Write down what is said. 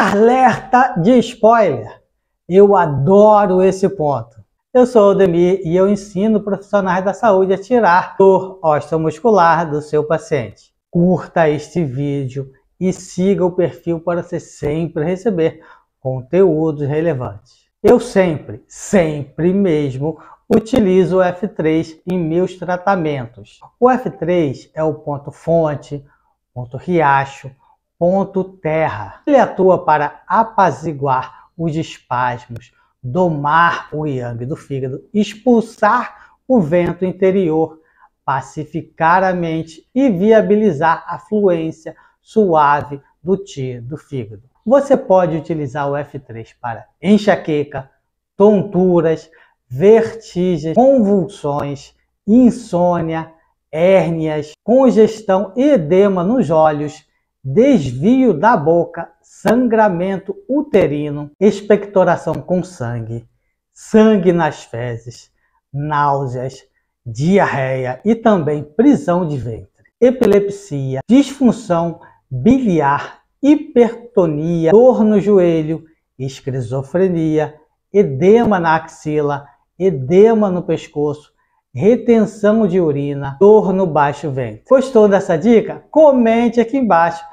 Alerta de spoiler! Eu adoro esse ponto. Eu sou o Demir e eu ensino profissionais da saúde a tirar dor osteomuscular do seu paciente. Curta este vídeo e siga o perfil para você sempre receber conteúdos relevantes. Eu sempre, sempre mesmo, utilizo o F3 em meus tratamentos. O F3 é o ponto fonte, ponto riacho, ponto terra. Ele atua para apaziguar os espasmos, domar o yang do fígado, expulsar o vento interior, pacificar a mente e viabilizar a fluência suave do ti do fígado. Você pode utilizar o F3 para enxaqueca, tonturas, vertigens, convulsões, insônia, hérnias, congestão e edema nos olhos, desvio da boca, sangramento uterino, expectoração com sangue, sangue nas fezes, náuseas, diarreia e também prisão de ventre, epilepsia, disfunção biliar, hipertonia, dor no joelho, esquizofrenia, edema na axila, edema no pescoço, retenção de urina, dor no baixo ventre. Gostou dessa dica? Comente aqui embaixo.